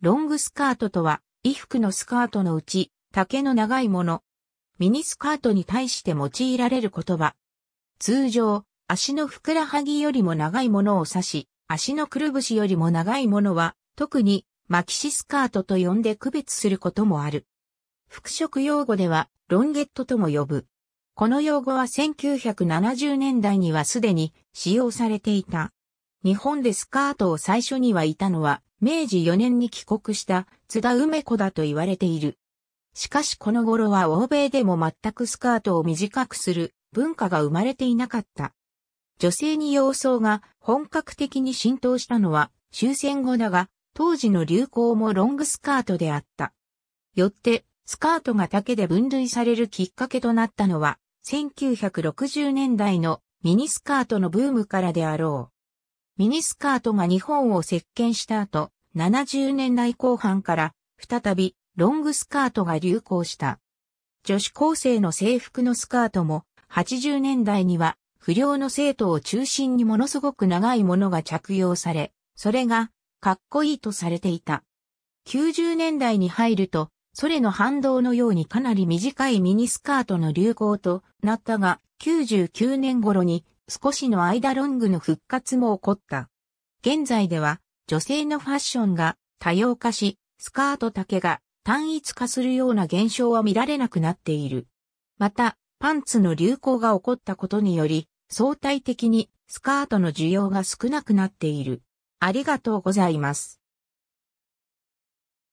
ロングスカートとは、衣服のスカートのうち、丈の長いもの。ミニスカートに対して用いられる言葉。通常、足のふくらはぎよりも長いものを指し、足のくるぶしよりも長いものは、特に、マキシスカートと呼んで区別することもある。服飾用語では、ロンゲットとも呼ぶ。この用語は1970年代にはすでに使用されていた。日本でスカートを最初にはいたのは、明治4年に帰国した津田梅子だと言われている。しかしこの頃は欧米でも全くスカートを短くする文化が生まれていなかった。女性に洋装が本格的に浸透したのは終戦後だが、当時の流行もロングスカートであった。よって、スカートが丈で分類されるきっかけとなったのは、1960年代のミニスカートのブームからであろう。ミニスカートが日本を席巻した後、70年代後半から再びロングスカートが流行した。女子高生の制服のスカートも80年代には不良の生徒を中心にものすごく長いものが着用され、それがかっこいいとされていた。90年代に入ると、それの反動のようにかなり短いミニスカートの流行となったが、99年頃に少しの間ロングの復活も起こった。現在では女性のファッションが多様化し、スカート丈が単一化するような現象は見られなくなっている。また、パンツの流行が起こったことにより、相対的にスカートの需要が少なくなっている。ありがとうございます。